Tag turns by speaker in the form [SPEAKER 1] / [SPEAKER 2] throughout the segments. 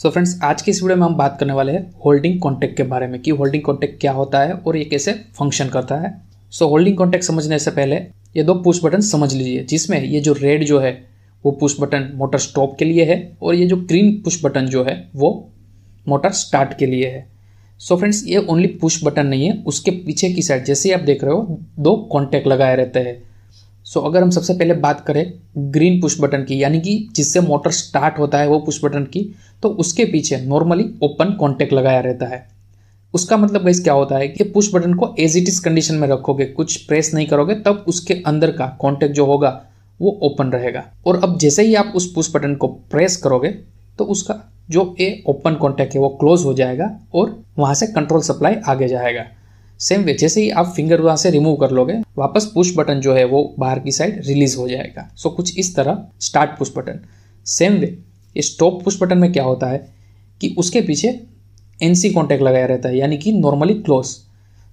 [SPEAKER 1] सो so friends आज की इस वीडियो में हम बात करने वाले हैं होल्डिंग कॉन्टैक्ट के बारे में कि होल्डिंग कॉन्टैक्ट क्या होता है और ये कैसे फंक्शन करता है सो होल्डिंग कॉन्टैक्ट समझने से पहले ये दो पुश बटन समझ लीजिए जिसमें ये जो रेड जो है वो पुश बटन मोटर स्टॉप के लिए है और ये जो ग्रीन पुश बटन जो है वो मोटर स्टार्ट के लिए है सो so फ्रेंड्स ये ओनली पुश बटन नहीं है उसके पीछे की साइड जैसे आप देख रहे हो दो कॉन्टैक्ट लगाए रहते हैं सो so, अगर हम सबसे पहले बात करें ग्रीन पुश बटन की यानी कि जिससे मोटर स्टार्ट होता है वो पुश बटन की तो उसके पीछे नॉर्मली ओपन कॉन्टेक्ट लगाया रहता है उसका मतलब गैस क्या होता है कि पुश बटन को एज इट इज कंडीशन में रखोगे कुछ प्रेस नहीं करोगे तब उसके अंदर का कॉन्टेक्ट जो होगा वो ओपन रहेगा और अब जैसे ही आप उस पुश बटन को प्रेस करोगे तो उसका जो ए ओपन कॉन्टैक्ट है वो क्लोज हो जाएगा और वहाँ से कंट्रोल सप्लाई आगे जाएगा सेम वे जैसे ही आप फिंगर वहां से रिमूव कर लोगे वापस पुश बटन जो है वो बाहर की साइड रिलीज हो जाएगा सो so, कुछ इस तरह start push button same way इस टॉप पुश बटन में क्या होता है कि उसके पीछे एन सी कॉन्टैक्ट लगाया रहता है यानी कि नॉर्मली क्लोज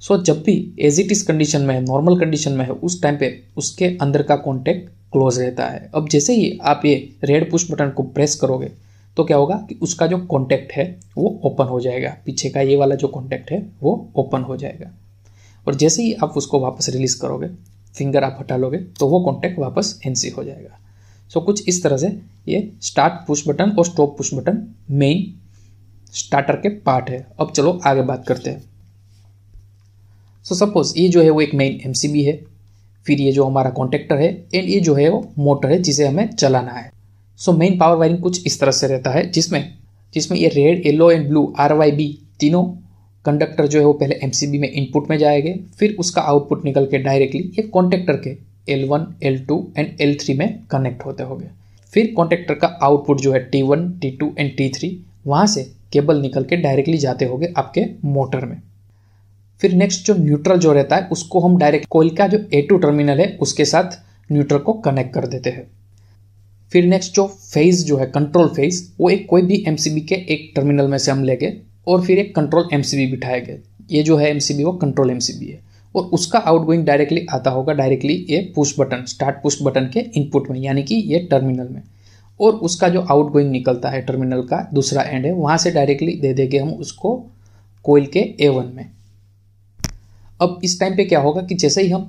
[SPEAKER 1] सो जब भी एज इट इज़ कंडीशन में है नॉर्मल कंडीशन में है उस टाइम पे उसके अंदर का कॉन्टैक्ट क्लोज रहता है अब जैसे ही आप ये रेड पुश बटन को प्रेस करोगे तो क्या होगा कि उसका जो कॉन्टैक्ट है वो ओपन हो जाएगा पीछे का ये वाला जो कॉन्टैक्ट है वो ओपन हो जाएगा और जैसे ही आप उसको वापस रिलीज करोगे फिंगर आप हटा लोगे तो वो कॉन्टैक्ट वापस एन हो जाएगा सो कुछ इस तरह से ये स्टार्ट पुश बटन और stop push button main starter के पार्ट है अब चलो आगे बात करते हैं सो so, सपोज ये जो है वो एक मेन एम है फिर ये जो हमारा कॉन्टेक्टर है एंड ये जो है वो मोटर है जिसे हमें चलाना है सो मेन पावर वायरिंग कुछ इस तरह से रहता है जिसमें जिसमें ये red yellow and blue R Y B तीनों कंडक्टर जो है वो पहले एम सी बी में इनपुट में जाएंगे फिर उसका आउटपुट निकल के डायरेक्टली ये कॉन्टेक्टर के L one L two and L three में कनेक्ट होते होंगे फिर कॉन्टेक्टर का आउटपुट जो है T one T two and T three वहाँ से केबल निकल के डायरेक्टली जाते होंगे आपके मोटर में फिर नेक्स्ट जो न्यूट्रल जो रहता है उसको हम डायरेक्ट कोयल का जो ए टू टर्मिनल है उसके साथ न्यूट्रल को कनेक्ट कर देते हैं फिर नेक्स्ट जो फेज जो है कंट्रोल फेज वो एक कोई भी एम के एक टर्मिनल में से हम लेंगे और फिर एक कंट्रोल एम बिठाएंगे ये जो है एम वो कंट्रोल एम है और उसका आउटगोइंग डायरेक्टली आता होगा डायरेक्टली ये push button start push button के इनपुट में यानी कि ये टर्मिनल में और उसका जो आउटगोइंग निकलता है टर्मिनल का दूसरा एंड है वहाँ से डायरेक्टली दे देंगे हम उसको कोयल के ए वन में अब इस टाइम पे क्या होगा कि जैसे ही हम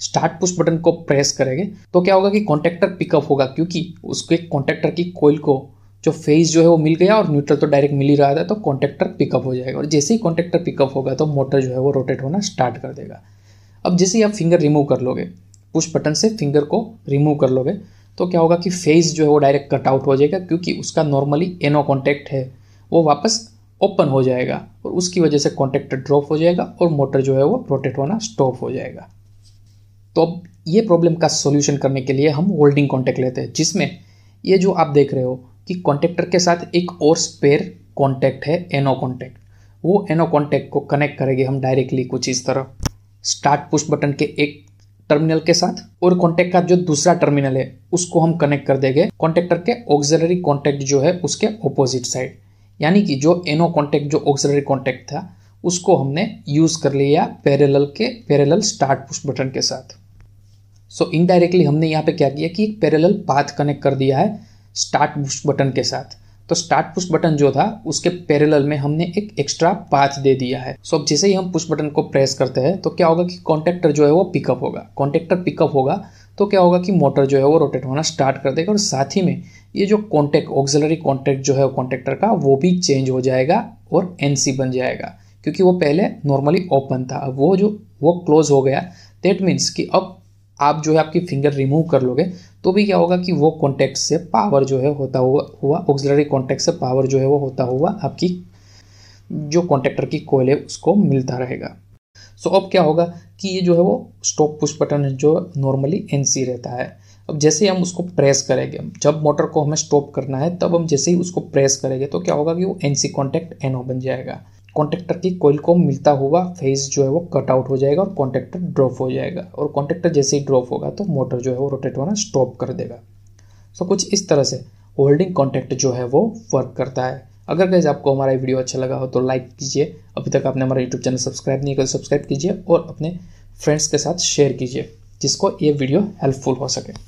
[SPEAKER 1] स्टार्ट पुश बटन को प्रेस करेंगे तो क्या होगा कि कॉन्टेक्टर पिकअप होगा क्योंकि उसके कॉन्टेक्टर की कोयल को जो फेस जो है वो मिल गया और न्यूट्रल तो डायरेक्ट मिल ही रहा था तो कॉन्टेक्टर पिकअप हो जाएगा और जैसे ही कॉन्टेक्टर पिकअप होगा तो मोटर जो है वो रोटेट होना स्टार्ट कर देगा अब जैसे ही आप फिंगर रिमूव कर लोगे पुश बटन से फिंगर को रिमूव कर लोगे तो क्या होगा कि फेस जो है वो डायरेक्ट कट आउट हो जाएगा क्योंकि उसका नॉर्मली एनो कॉन्टैक्ट है वो वापस ओपन हो जाएगा और उसकी वजह से कॉन्टैक्टर ड्रॉप हो जाएगा और मोटर जो है वो रोटेट होना स्टॉप हो जाएगा तो अब ये प्रॉब्लम का सोल्यूशन करने के लिए हम होल्डिंग कॉन्टैक्ट लेते हैं जिसमें ये जो आप देख रहे हो कि कॉन्टैक्टर के साथ एक और स्पेयर कॉन्टैक्ट है एनो कॉन्टैक्ट वो एनो कॉन्टैक्ट को कनेक्ट करेंगे हम डायरेक्टली कुछ इस तरह स्टार्ट पुश बटन के एक टर्मिनल के साथ और कॉन्टैक्ट का जो दूसरा टर्मिनल है उसको हम कनेक्ट कर देंगे कॉन्टैक्टर के ऑक्सिलरी कॉन्टैक्ट जो है उसके ऑपोजिट साइड यानी कि जो एनो कॉन्टैक्ट जो ऑक्सिलरी कॉन्टैक्ट था उसको हमने यूज़ कर लिया पैरेलल के पैरेलल स्टार्ट पुश बटन के साथ सो so, इनडायरेक्टली हमने यहाँ पे क्या किया कि एक पैरेलल पाथ कनेक्ट कर दिया है स्टार्ट पुश बटन के साथ तो स्टार्ट पुश बटन जो था उसके पैरेलल में हमने एक एक्स्ट्रा पाथ दे दिया है सो so, अब जैसे ही हम पुश बटन को प्रेस करते हैं तो क्या होगा कि कॉन्टेक्टर जो है वो पिकअप होगा कॉन्टेक्टर पिकअप होगा तो क्या होगा कि मोटर जो है वो रोटेट होना स्टार्ट कर देगा और साथ ही में ये जो कॉन्टेक्ट ऑक्सिलरी कॉन्टैक्ट जो है कॉन्टैक्टर का वो भी चेंज हो जाएगा और एन बन जाएगा क्योंकि वो पहले नॉर्मली ओपन था अब वो जो वो क्लोज हो गया दैट मीन्स कि अब आप जो है आपकी फिंगर रिमूव कर लोगे तो भी क्या होगा कि वो कॉन्टैक्ट से पावर जो है होता हुआ ऑक्सिलरी कॉन्टैक्ट से पावर जो है वो होता हुआ आपकी जो कॉन्टैक्टर की कोयल है उसको मिलता रहेगा सो अब क्या होगा कि ये जो है वो स्टॉप पुश बटन जो नॉर्मली एन रहता है अब जैसे ही हम उसको प्रेस करेंगे जब मोटर को हमें स्टॉप करना है तब हम जैसे ही उसको प्रेस करेंगे तो क्या होगा कि वो एन सी एन एनओ बन जाएगा कॉन्ट्रेक्टर की कोयल को मिलता हुआ फेस जो है वो कट आउट हो जाएगा और कॉन्ट्रैक्टर ड्रॉप हो जाएगा और कॉन्ट्रैक्टर जैसे ही ड्रॉप होगा तो मोटर जो है वो रोटेट होना स्टॉप कर देगा सो कुछ इस तरह से होल्डिंग कॉन्टैक्ट जो है वो वर्क करता है अगर गैस आपको हमारा वीडियो अच्छा लगा हो तो लाइक कीजिए अभी तक आपने हमारा यूट्यूब चैनल सब्सक्राइब नहीं किया सब्सक्राइब तो कीजिए और अपने फ्रेंड्स के साथ शेयर कीजिए जिसको ये वीडियो हेल्पफुल हो सके